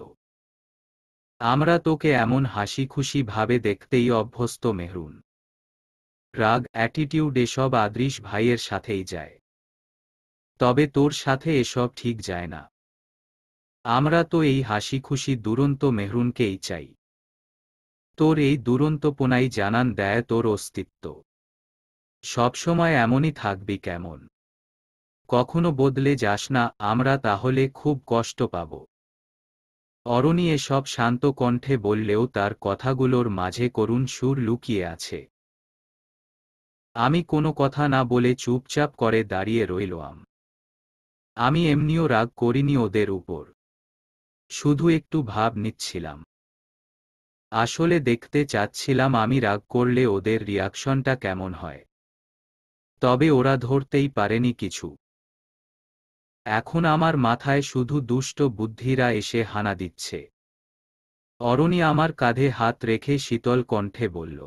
আমরা তোকে এমন হাসি খুশি ভাবে দেখতেই অভ্যস্ত মেহরুন রাগ অ্যাটিটিউড এসব আদৃশ ভাইয়ের সাথেই যায় তবে তোর সাথে এসব ঠিক যায় না আমরা তো এই হাসি খুশি দুরন্ত মেহরুনকেই চাই তোর এই দুরন্তপোনাই জানান দেয় তোর অস্তিত্ব সবসময় এমনই থাকবি কেমন কখনো বদলে যাস না আমরা তাহলে খুব কষ্ট পাব অরণি এসব শান্ত কণ্ঠে বললেও তার কথাগুলোর মাঝে করুণ সুর লুকিয়ে আছে আমি কোনো কথা না বলে চুপচাপ করে দাঁড়িয়ে রইল আমি এমনিও রাগ করিনি ওদের উপর শুধু একটু ভাব নিচ্ছিলাম আসলে দেখতে চাচ্ছিলাম আমি রাগ করলে ওদের রিয়াকশনটা কেমন হয় তবে ওরা ধরতেই পারেনি কিছু এখন আমার মাথায় শুধু দুষ্ট বুদ্ধিরা এসে হানা দিচ্ছে অরণি আমার কাঁধে হাত রেখে শীতল কণ্ঠে বলল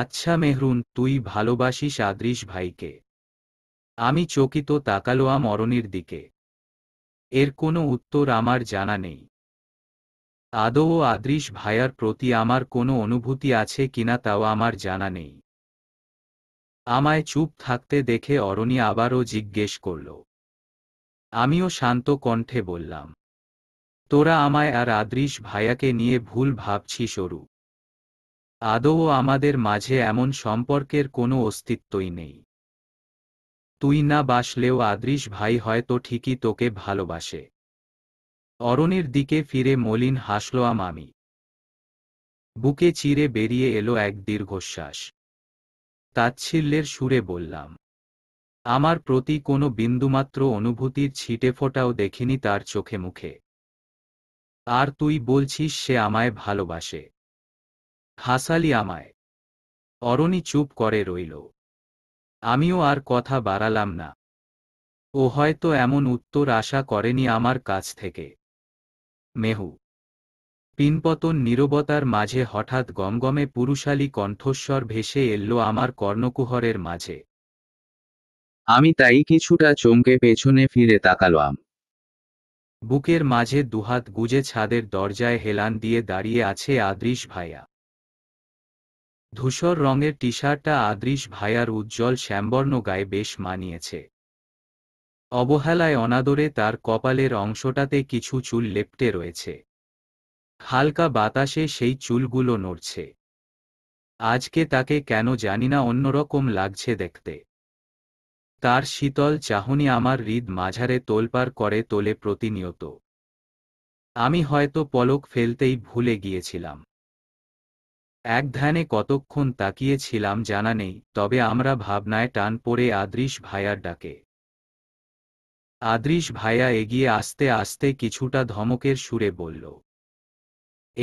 আচ্ছা মেহরুন তুই ভালোবাসিস আদৃশ ভাইকে আমি চকিত আম অরণির দিকে এর কোনো উত্তর আমার জানা নেই আদৌ আদৃশ ভাইয়ার প্রতি আমার কোনো অনুভূতি আছে কিনা তাও আমার জানা নেই আমায় চুপ থাকতে দেখে অরণি আবারও জিজ্ঞেস করল আমিও শান্ত কণ্ঠে বললাম তোরা আমায় আর আদৃশ ভাইয়াকে নিয়ে ভুল ভাবছি সরু আদৌ আমাদের মাঝে এমন সম্পর্কের কোনো অস্তিত্বই নেই তুই না বাসলেও আদৃশ ভাই হয়তো ঠিকই তোকে ভালোবাসে অরণের দিকে ফিরে মলিন হাসল আমি বুকে চিরে বেরিয়ে এলো এক দীর্ঘশ্বাস তাচ্ছিল্যের সুরে বললাম আমার প্রতি কোনো বিন্দুমাত্র অনুভূতির ছিটেফোঁটাও দেখিনি তার চোখে মুখে আর তুই বলছিস সে আমায় ভালোবাসে হাসালি আমায় অরণি চুপ করে রইল আমিও আর কথা বাড়ালাম না ও হয়তো এমন উত্তর আশা করেনি আমার কাছ থেকে মেহু পিনপতন নীরবতার মাঝে হঠাৎ গমগমে পুরুষালী কণ্ঠস্বর ভেসে এলো আমার কর্ণকুহরের মাঝে আমি তাই কিছুটা চমকে পেছনে ফিরে তাকালাম বুকের মাঝে দুহাত গুজে ছাদের দরজায় হেলান দিয়ে দাঁড়িয়ে আছে আদৃশ ভাইয়া ধূসর রঙের টি শার্টটা আদৃশ ভাইয়ার উজ্জ্বল শ্যামবর্ণ গায়ে বেশ মানিয়েছে অবহেলায় অনাদরে তার কপালের অংশটাতে কিছু চুল লেপটে রয়েছে হালকা বাতাসে সেই চুলগুলো নড়ছে আজকে তাকে কেন জানি না অন্যরকম লাগছে দেখতে তার শীতল চাহনি আমার হৃদ মাঝারে তোলপাড় করে তোলে প্রতিনিয়ত আমি হয়তো পলক ফেলতেই ভুলে গিয়েছিলাম এক ধ্যানে কতক্ষণ তাকিয়েছিলাম জানা নেই তবে আমরা ভাবনায় টান পড়ে আদৃশ ভাইয়ার ডাকে আদৃশ ভাইয়া এগিয়ে আসতে আসতে কিছুটা ধমকের সুরে বলল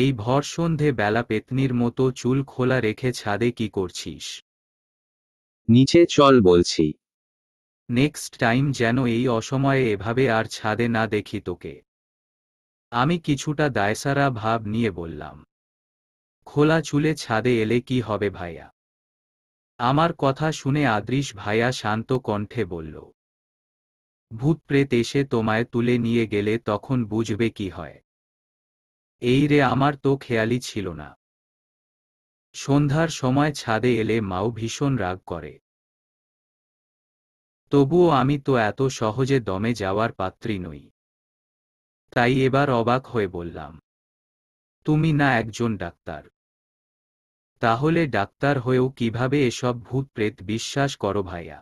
এই ভর সন্ধে বেলা পেতনির মতো চুল খোলা রেখে ছাদে কি করছিস নিচে চল বলছি নেক্সট টাইম যেন এই অসময়ে এভাবে আর ছাদে না দেখি তোকে আমি কিছুটা দায়সারা ভাব নিয়ে বললাম খোলা চুলে ছাদে এলে কি হবে ভাইয়া আমার কথা শুনে আদৃশ ভাইয়া শান্ত কণ্ঠে বলল ভূত প্রেত এসে তোমায় তুলে নিয়ে গেলে তখন বুঝবে কি হয় এই রে আমার তো খেয়ালই ছিল না সন্ধ্যার সময় ছাদে এলে মাও ভীষণ রাগ করে তবুও আমি তো এত সহজে দমে যাওয়ার পাত্রী নই তাই এবার অবাক হয়ে বললাম তুমি না একজন ডাক্তার তাহলে ডাক্তার হয়েও কিভাবে এসব ভূত প্রেত বিশ্বাস করো ভাইয়া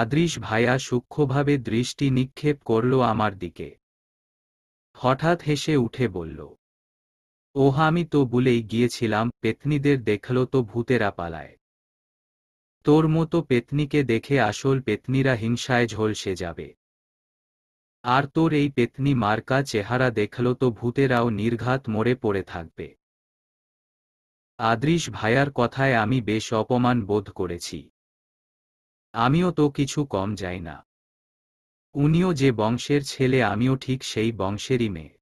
আদৃশ ভাইয়া সূক্ষ্মভাবে দৃষ্টি নিক্ষেপ করল আমার দিকে হঠাৎ হেসে উঠে বলল ওহা আমি তো বলেই গিয়েছিলাম পেতনিদের দেখল তো ভূতেরা পালায় তোর মতো পেতনিকে দেখে আসল পেতনিরা হিংসায় ঝলসে যাবে আর তোর এই পেতনি মার্কা চেহারা দেখল তো ভূতেরাও নির্ঘাত মরে পড়ে থাকবে আদৃশ ভায়ার কথায় আমি বেশ অপমান বোধ করেছি আমিও তো কিছু কম যাই না উনিও যে বংশের ছেলে আমিও ঠিক সেই বংশেরই মেয়ে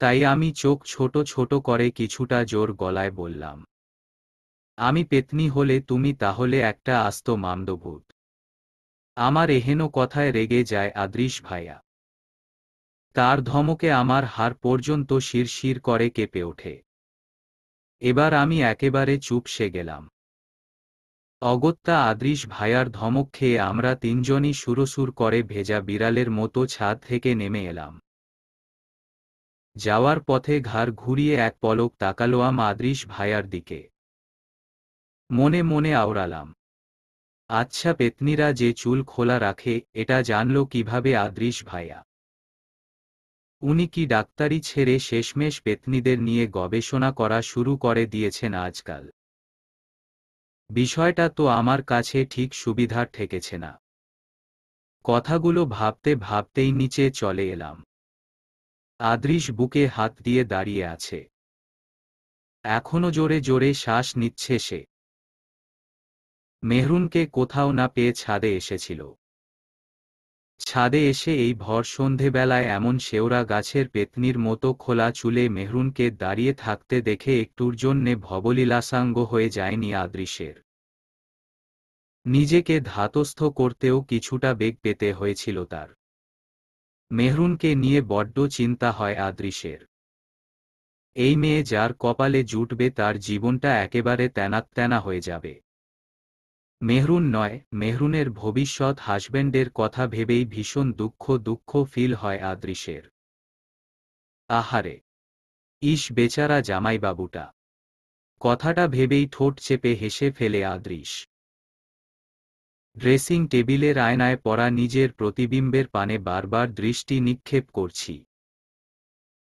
তাই আমি চোখ ছোট ছোট করে কিছুটা জোর গলায় বললাম আমি পেতনি হলে তুমি তাহলে একটা আস্ত মামদভূত আমার এহেন কথায় রেগে যায় আদৃশ ভাইয়া তার ধমকে আমার হার পর্যন্ত শিরশির করে কেঁপে ওঠে এবার আমি একেবারে চুপ সে গেলাম অগত্যা আদৃশ ভাইয়ার ধমক খেয়ে আমরা তিনজনই সুরসুর করে ভেজা বিড়ালের মতো ছাদ থেকে নেমে এলাম যাওয়ার পথে ঘাড় ঘুরিয়ে এক পলক তাকালোয়াম আদৃশ ভাইয়ার দিকে মনে মনে আওড়ালাম আচ্ছা পেতনিরা যে চুল খোলা রাখে এটা জানল কিভাবে আদৃশ ভাইয়া উনি কি ডাক্তারি ছেড়ে শেষমেশ পেতনিদের নিয়ে গবেষণা করা শুরু করে দিয়েছেন আজকাল বিষয়টা তো আমার কাছে ঠিক সুবিধার ঠেকেছে না কথাগুলো ভাবতে ভাবতেই নিচে চলে এলাম আদৃশ বুকে হাত দিয়ে দাঁড়িয়ে আছে এখনো জোরে জোরে শ্বাস নিচ্ছে সে মেহরুনকে কোথাও না পেয়ে ছাদে এসেছিল ছাদে এসে এই ভর সন্ধেবেলায় এমন শেওড়া গাছের পেতনির মতো খোলা চুলে মেহরুনকে দাঁড়িয়ে থাকতে দেখে একটুর জন্যে ভবলীলাসাঙ্গ হয়ে যায়নি আদৃশ্যের নিজেকে ধাতস্থ করতেও কিছুটা বেগ পেতে হয়েছিল তার মেহরুনকে নিয়ে বড্ড চিন্তা হয় আদৃশ্যের এই মেয়ে যার কপালে জুটবে তার জীবনটা একেবারে তেনাত্যানা হয়ে যাবে মেহরুন নয় মেহরুনের ভবিষ্যৎ হাজব্যান্ডের কথা ভেবেই ভীষণ দুঃখ দুঃখ ফিল হয় আদৃশের আহারে ইস বেচারা জামাইবাবুটা কথাটা ভেবেই ঠোঁট চেপে হেসে ফেলে আদৃশ ড্রেসিং টেবিলের আয়নায় পড়া নিজের প্রতিবিম্বের পানে বারবার দৃষ্টি নিক্ষেপ করছি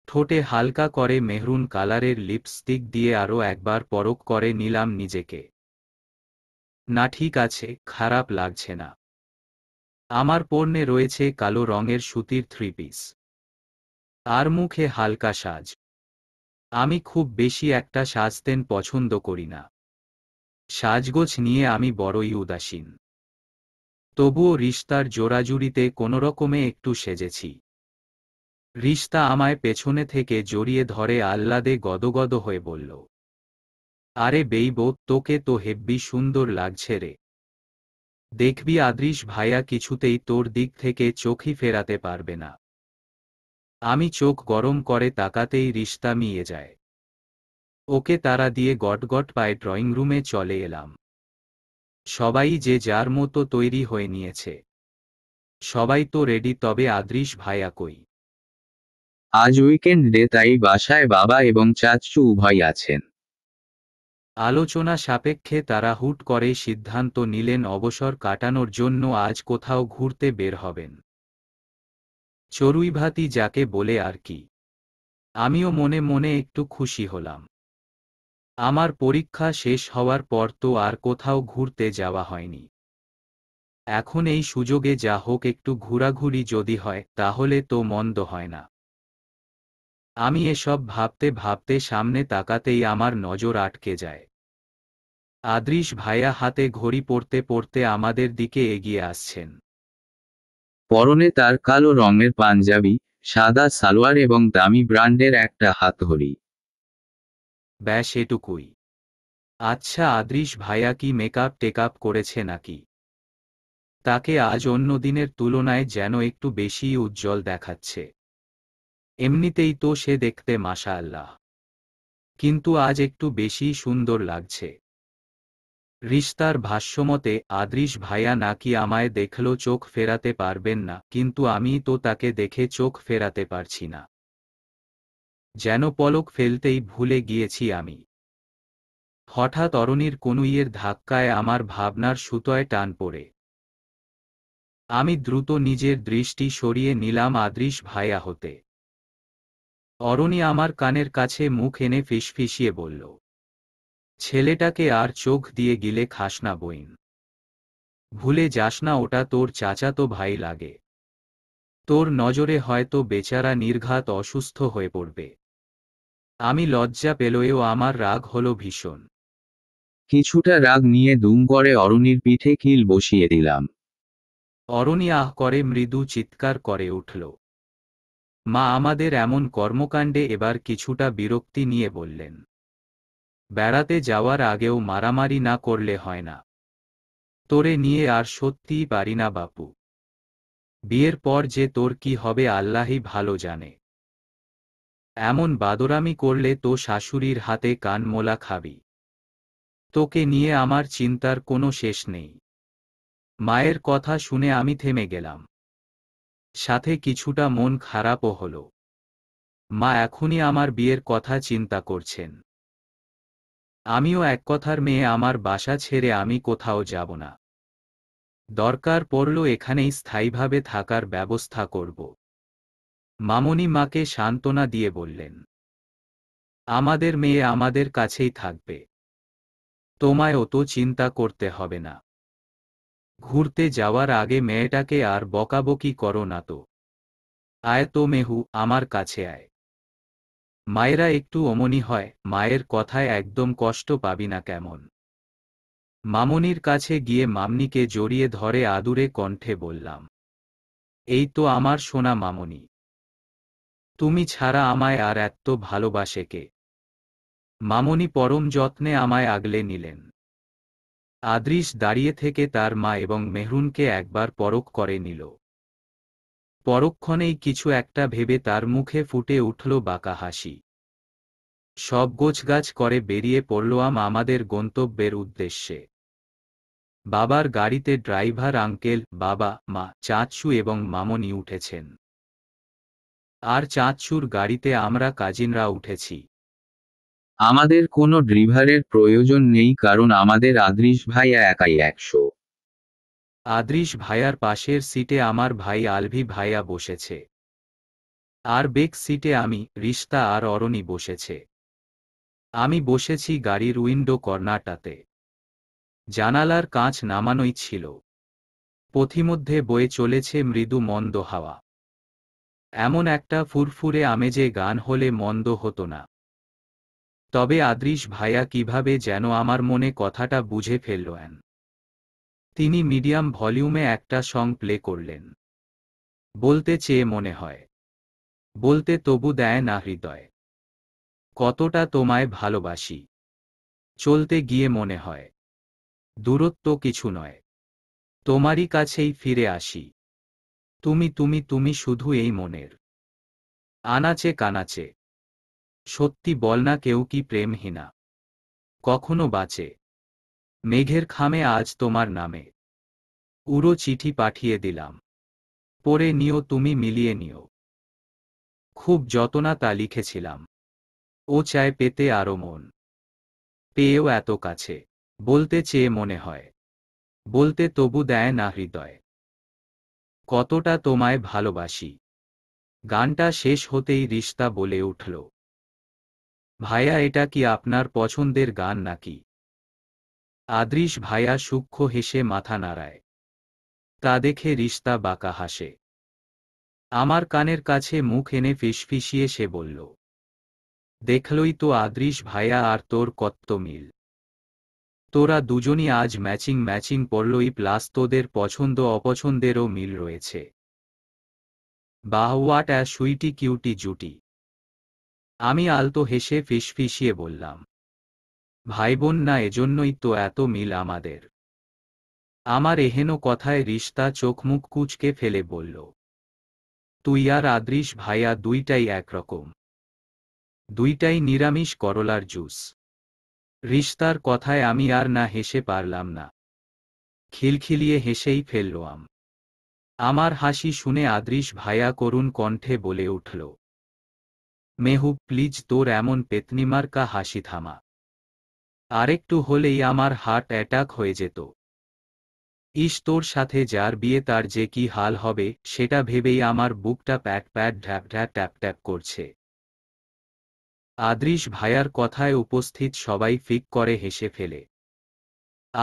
ঠোঁটে হালকা করে মেহরুন কালারের লিপস্টিক দিয়ে আরও একবার পরক করে নিলাম নিজেকে না ঠিক আছে খারাপ লাগছে না আমার পণ্যে রয়েছে কালো রঙের সুতির থ্রি পিস তার মুখে হালকা সাজ আমি খুব বেশি একটা সাজতেন পছন্দ করি না সাজগোছ নিয়ে আমি বড়ই উদাসীন তবুও রিস্তার জোড়াজুড়িতে কোনোরকমে একটু সেজেছি রিস্তা আমায় পেছনে থেকে জড়িয়ে ধরে আহ্লাদে গদগদ হয়ে বলল আরে বেইব তোকে তো হেব্বি সুন্দর লাগছে রে দেখবি আদৃশ ভাইয়া কিছুতেই তোর দিক থেকে চোখই ফেরাতে পারবে না আমি চোখ গরম করে তাকাতেই রিস্তা মিয়ে যায় ওকে তারা দিয়ে গট গট পায়ে ড্রয়িং রুমে চলে এলাম সবাই যে যার মতো তৈরি হয়ে নিয়েছে সবাই তো রেডি তবে আদৃশ ভাইয়া কই আজ উইকেন্ডে তাই বাসায় বাবা এবং চাচু উভয় আছেন আলোচনা সাপেক্ষে তারা হুট করে সিদ্ধান্ত নিলেন অবসর কাটানোর জন্য আজ কোথাও ঘুরতে বের হবেন চড়ুইভাতি যাকে বলে আর কি আমিও মনে মনে একটু খুশি হলাম আমার পরীক্ষা শেষ হওয়ার পর তো আর কোথাও ঘুরতে যাওয়া হয়নি এখন এই সুযোগে যা হোক একটু ঘোরাঘুরি যদি হয় তাহলে তো মন্দ হয় না আমি এসব ভাবতে ভাবতে সামনে তাকাতেই আমার নজর আটকে যায় আদৃশ ভাইয়া হাতে ঘড়ি পড়তে পড়তে আমাদের দিকে এগিয়ে আসছেন পরনে তার কালো রঙের পাঞ্জাবি সাদা সালোয়ার এবং দামি ব্র্যান্ডের একটা ঘড়ি ব্যাস এটুকুই আচ্ছা আদৃশ ভাইয়া কি মেকআপ টেকআপ করেছে নাকি তাকে আজ অন্য দিনের তুলনায় যেন একটু বেশি উজ্জ্বল দেখাচ্ছে এমনিতেই তো সে দেখতে মাশা আল্লাহ কিন্তু আজ একটু বেশি সুন্দর লাগছে রিস্তার ভাষ্যমতে আদৃশ ভাইয়া নাকি আমায় দেখল চোখ ফেরাতে পারবেন না কিন্তু আমি তো তাকে দেখে চোখ ফেরাতে পারছি না যেন পলক ফেলতেই ভুলে গিয়েছি আমি হঠাৎ অরণির কনুইয়ের ধাক্কায় আমার ভাবনার সুতোয় টান পড়ে আমি দ্রুত নিজের দৃষ্টি সরিয়ে নিলাম আদৃশ ভাইয়া হতে অরণি আমার কানের কাছে মুখ এনে ফিসফিসিয়ে বলল ছেলেটাকে আর চোখ দিয়ে গিলে খাস না বইন ভুলে যাস না ওটা তোর চাচাতো ভাই লাগে তোর নজরে হয়তো বেচারা নির্ঘাত অসুস্থ হয়ে পড়বে আমি লজ্জা পেলেও আমার রাগ হলো ভীষণ কিছুটা রাগ নিয়ে দুম করে অরণির পিঠে কিল বসিয়ে দিলাম অরণি আহ করে মৃদু চিৎকার করে উঠল মা আমাদের এমন কর্মকাণ্ডে এবার কিছুটা বিরক্তি নিয়ে বললেন বেড়াতে যাওয়ার আগেও মারামারি না করলে হয় না তোরে নিয়ে আর সত্যিই পারি না বাপু বিয়ের পর যে তোর কি হবে আল্লাহই ভালো জানে এমন বাদরামি করলে তো শাশুড়ির হাতে কান মোলা খাবি তোকে নিয়ে আমার চিন্তার কোনো শেষ নেই মায়ের কথা শুনে আমি থেমে গেলাম সাথে কিছুটা মন খারাপও হল মা এখনই আমার বিয়ের কথা চিন্তা করছেন আমিও এক কথার মেয়ে আমার বাসা ছেড়ে আমি কোথাও যাব না দরকার পড়ল এখানেই স্থায়ীভাবে থাকার ব্যবস্থা করব মামনি মাকে সান্ত্বনা দিয়ে বললেন আমাদের মেয়ে আমাদের কাছেই থাকবে তোমায় অত চিন্তা করতে হবে না ঘুরতে যাওয়ার আগে মেয়েটাকে আর বকাবকি করো না তো আয় তো মেহু আমার কাছে আয় মায়েরা একটু অমনি হয় মায়ের কথায় একদম কষ্ট পাবি না কেমন মামনির কাছে গিয়ে মামনিকে জড়িয়ে ধরে আদুরে কণ্ঠে বললাম এই তো আমার সোনা মামনি তুমি ছাড়া আমায় আর এত ভালোবাসে কে মামনি পরম যত্নে আমায় আগলে নিলেন আদ্রিস দাঁড়িয়ে থেকে তার মা এবং মেহরুনকে একবার পরখ করে নিল পরক্ষণেই কিছু একটা ভেবে তার মুখে ফুটে উঠল বাঁকা হাসি সব গোছগাছ করে বেরিয়ে আম আমাদের গন্তব্যের উদ্দেশ্যে বাবার গাড়িতে ড্রাইভার আঙ্কেল বাবা মা চাঁচু এবং মামনি উঠেছেন আর চাঁচুর গাড়িতে আমরা কাজিনরা উঠেছি আমাদের কোনো ড্রিভারের প্রয়োজন নেই কারণ আমাদের আদ্রিশ ভাইয়া একাই একশো আদ্রিশ ভাইয়ার পাশের সিটে আমার ভাই আলভি ভাইয়া বসেছে আর বেক সিটে আমি রিস্তা আর অরণি বসেছে আমি বসেছি গাড়ির উইন্ডো কর্নাটাতে জানালার কাঁচ নামানোই ছিল পথিমধ্যে বয়ে চলেছে মৃদু মন্দ হাওয়া এমন একটা ফুরফুরে আমেজে গান হলে মন্দ হতো না তবে আদ্রিস ভাইয়া কিভাবে যেন আমার মনে কথাটা বুঝে ফেললেন তিনি মিডিয়াম ভলিউমে একটা সং প্লে করলেন বলতে চেয়ে মনে হয় বলতে তবু দেয় না হৃদয় কতটা তোমায় ভালোবাসি চলতে গিয়ে মনে হয় দূরত্ব কিছু নয় তোমারই কাছেই ফিরে আসি তুমি তুমি তুমি শুধু এই মনের আনাচে কানাচে সত্যি বল না কেউ কি প্রেমহীনা কখনো বাঁচে মেঘের খামে আজ তোমার নামে উড়ো চিঠি পাঠিয়ে দিলাম পরে নিও তুমি মিলিয়ে নিও খুব যতনা তা লিখেছিলাম ও চায় পেতে আরো মন পেয়েও এত কাছে বলতে চেয়ে মনে হয় বলতে তবু দেয় না হৃদয় কতটা তোমায় ভালোবাসি গানটা শেষ হতেই রিস্তা বলে উঠল ভাইয়া এটা কি আপনার পছন্দের গান নাকি আদৃশ ভাইয়া সূক্ষ্ম হেসে মাথা নাড়ায় তা দেখে রিস্তা বাঁকা হাসে আমার কানের কাছে মুখ এনে ফিসফিসিয়ে সে বলল দেখলই তো আদৃশ ভাইয়া আর তোর কত্ত মিল তোরা দুজনই আজ ম্যাচিং ম্যাচিং পড়লই প্লাস তোদের পছন্দ অপছন্দেরও মিল রয়েছে বাহওয়াট অ্যা সুইটি কিউটি জুটি আমি আলতো হেসে ফিসফিসিয়ে বললাম ভাইবোন না এজন্যই তো এত মিল আমাদের আমার এহেন কথায় রিস্তা চোখমুখ কুচকে ফেলে বলল তুই আর আদৃশ ভাইয়া দুইটাই একরকম দুইটাই নিরামিষ করলার জুস রিস্তার কথায় আমি আর না হেসে পারলাম না খিলখিলিয়ে হেসেই ফেললাম আমার হাসি শুনে আদৃশ ভাইয়া করুণ কণ্ঠে বলে উঠল মেহুব প্লিজ তোর এমন কা হাসি থামা আরেকটু হলেই আমার হার্ট অ্যাটাক হয়ে যেত ইস তোর সাথে যার বিয়ে তার যে কি হাল হবে সেটা ভেবেই আমার বুকটা প্যাট প্যাট ঢ্যাপ ঢ্যাপ ট্যাপ ট্যাপ করছে আদৃশ ভাইয়ার কথায় উপস্থিত সবাই ফিক করে হেসে ফেলে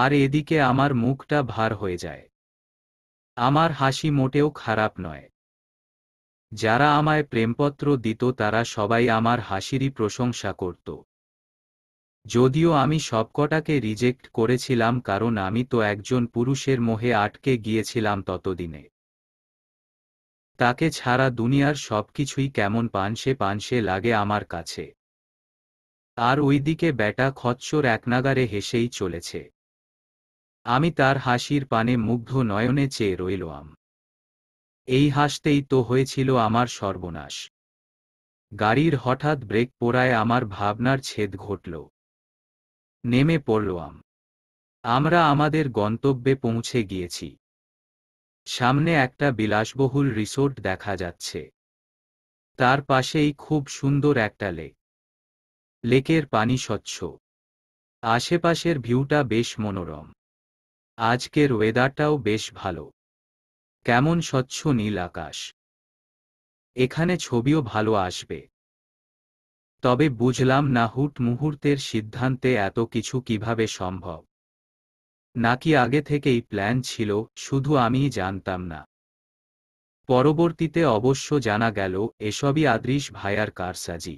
আর এদিকে আমার মুখটা ভার হয়ে যায় আমার হাসি মোটেও খারাপ নয় যারা আমায় প্রেমপত্র দিত তারা সবাই আমার হাসিরই প্রশংসা করত যদিও আমি সবকটাকে রিজেক্ট করেছিলাম কারণ আমি তো একজন পুরুষের মোহে আটকে গিয়েছিলাম ততদিনে তাকে ছাড়া দুনিয়ার সবকিছুই কেমন পানসে পানসে লাগে আমার কাছে আর ওইদিকে ব্যাটা খচ্চর একনাগারে হেসেই চলেছে আমি তার হাসির পানে মুগ্ধ নয়নে চেয়ে রইলাম এই হাসতেই তো হয়েছিল আমার সর্বনাশ গাড়ির হঠাৎ ব্রেক পোড়ায় আমার ভাবনার ছেদ ঘটল নেমে পড়লাম আমরা আমাদের গন্তব্যে পৌঁছে গিয়েছি সামনে একটা বিলাসবহুল রিসোর্ট দেখা যাচ্ছে তার পাশেই খুব সুন্দর একটা লেক লেকের পানি স্বচ্ছ আশেপাশের ভিউটা বেশ মনোরম আজকের ওয়েদারটাও বেশ ভালো কেমন স্বচ্ছ নীল আকাশ এখানে ছবিও ভালো আসবে তবে বুঝলাম না হুট মুহূর্তের সিদ্ধান্তে এত কিছু কিভাবে সম্ভব নাকি আগে থেকেই প্ল্যান ছিল শুধু আমিই জানতাম না পরবর্তীতে অবশ্য জানা গেল এসবই আদৃশ ভায়ার কারসাজি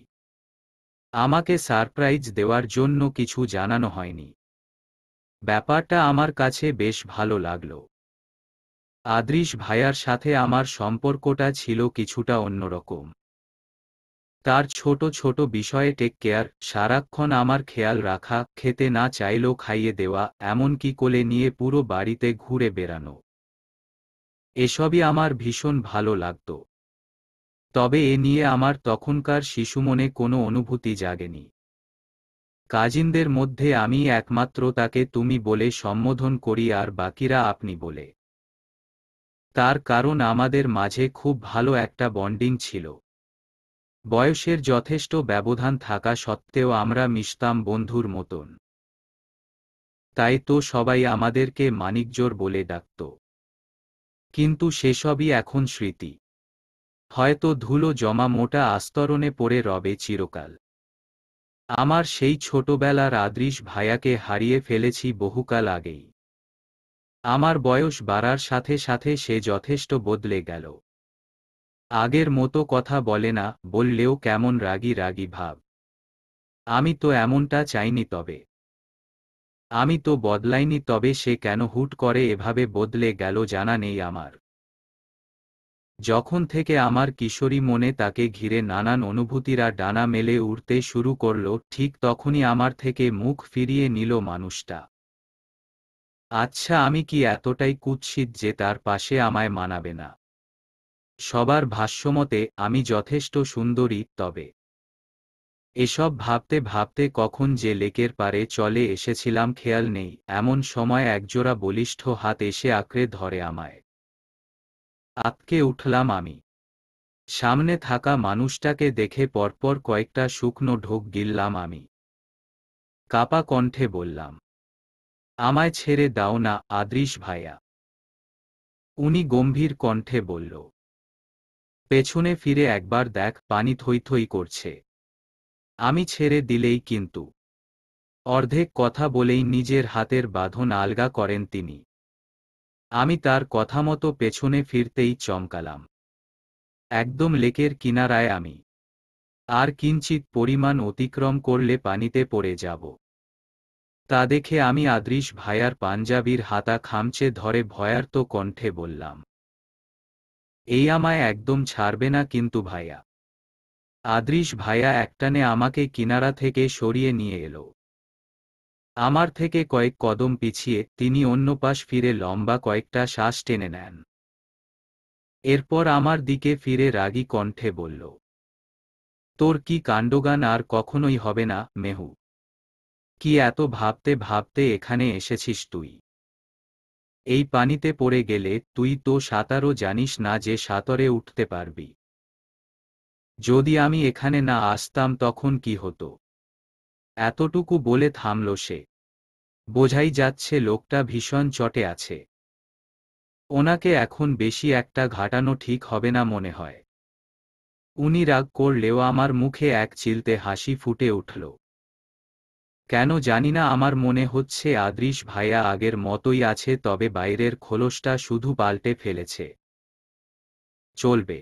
আমাকে সারপ্রাইজ দেওয়ার জন্য কিছু জানানো হয়নি ব্যাপারটা আমার কাছে বেশ ভালো লাগলো আদ্রিশ ভাইয়ার সাথে আমার সম্পর্কটা ছিল কিছুটা অন্যরকম তার ছোট ছোট বিষয়ে টেক কেয়ার সারাক্ষণ আমার খেয়াল রাখা খেতে না চাইলেও খাইয়ে দেওয়া এমনকি কোলে নিয়ে পুরো বাড়িতে ঘুরে বেড়ানো এসবই আমার ভীষণ ভালো লাগত তবে এ নিয়ে আমার তখনকার শিশু মনে কোনো অনুভূতি জাগেনি কাজিনদের মধ্যে আমি একমাত্র তাকে তুমি বলে সম্বোধন করি আর বাকিরা আপনি বলে তার কারণ আমাদের মাঝে খুব ভালো একটা বন্ডিং ছিল বয়সের যথেষ্ট ব্যবধান থাকা সত্ত্বেও আমরা মিশতাম বন্ধুর মতন তাই তো সবাই আমাদেরকে মানিকজোর বলে ডাকত কিন্তু সেসবই এখন স্মৃতি হয়তো ধুলো জমা মোটা আস্তরণে পড়ে রবে চিরকাল আমার সেই ছোটবেলার আদৃশ ভায়াকে হারিয়ে ফেলেছি বহুকাল আগেই আমার বয়স বাড়ার সাথে সাথে সে যথেষ্ট বদলে গেল আগের মতো কথা বলে না বললেও কেমন রাগি রাগি ভাব আমি তো এমনটা চাইনি তবে আমি তো বদলাইনি তবে সে কেন হুট করে এভাবে বদলে গেল জানা নেই আমার যখন থেকে আমার কিশোরী মনে তাকে ঘিরে নানান অনুভূতিরা ডানা মেলে উড়তে শুরু করল ঠিক তখনই আমার থেকে মুখ ফিরিয়ে নিল মানুষটা আচ্ছা আমি কি এতটাই কুৎসিত যে তার পাশে আমায় মানাবে না সবার ভাষ্যমতে আমি যথেষ্ট সুন্দরী তবে এসব ভাবতে ভাবতে কখন যে লেকের পারে চলে এসেছিলাম খেয়াল নেই এমন সময় একজোড়া বলিষ্ঠ হাত এসে আঁকড়ে ধরে আমায় আতকে উঠলাম আমি সামনে থাকা মানুষটাকে দেখে পরপর কয়েকটা শুকনো ঢোক গিললাম আমি কাপা কণ্ঠে বললাম আমায় ছেড়ে দাও না আদৃশ ভাইয়া উনি গম্ভীর কণ্ঠে বলল পেছনে ফিরে একবার দেখ পানি থই থই করছে আমি ছেড়ে দিলেই কিন্তু অর্ধেক কথা বলেই নিজের হাতের বাঁধন আলগা করেন তিনি আমি তার কথা মতো পেছনে ফিরতেই চমকালাম একদম লেকের কিনারায় আমি আর কিঞ্চিত পরিমাণ অতিক্রম করলে পানিতে পড়ে যাব তা দেখে আমি আদৃশ ভায়ার পাঞ্জাবির হাতা খামচে ধরে ভয়ার্ত কণ্ঠে বললাম এই আমায় একদম ছাড়বে না কিন্তু ভাইয়া আদৃশ ভাইয়া একটানে আমাকে কিনারা থেকে সরিয়ে নিয়ে এলো আমার থেকে কয়েক কদম পিছিয়ে তিনি অন্য পাশ ফিরে লম্বা কয়েকটা শ্বাস টেনে নেন এরপর আমার দিকে ফিরে রাগী কণ্ঠে বলল তোর কি কাণ্ডগান আর কখনোই হবে না মেহু কি এত ভাবতে ভাবতে এখানে এসেছিস তুই এই পানিতে পড়ে গেলে তুই তো সাঁতারও জানিস না যে সাঁতরে উঠতে পারবি যদি আমি এখানে না আসতাম তখন কি হতো এতটুকু বলে থামল সে বোঝাই যাচ্ছে লোকটা ভীষণ চটে আছে ওনাকে এখন বেশি একটা ঘাটানো ঠিক হবে না মনে হয় উনি রাগ করলেও আমার মুখে এক চিলতে হাসি ফুটে উঠল কেন জানি না আমার মনে হচ্ছে আদৃশ ভাইয়া আগের মতোই আছে তবে বাইরের খোলসটা শুধু পাল্টে ফেলেছে চলবে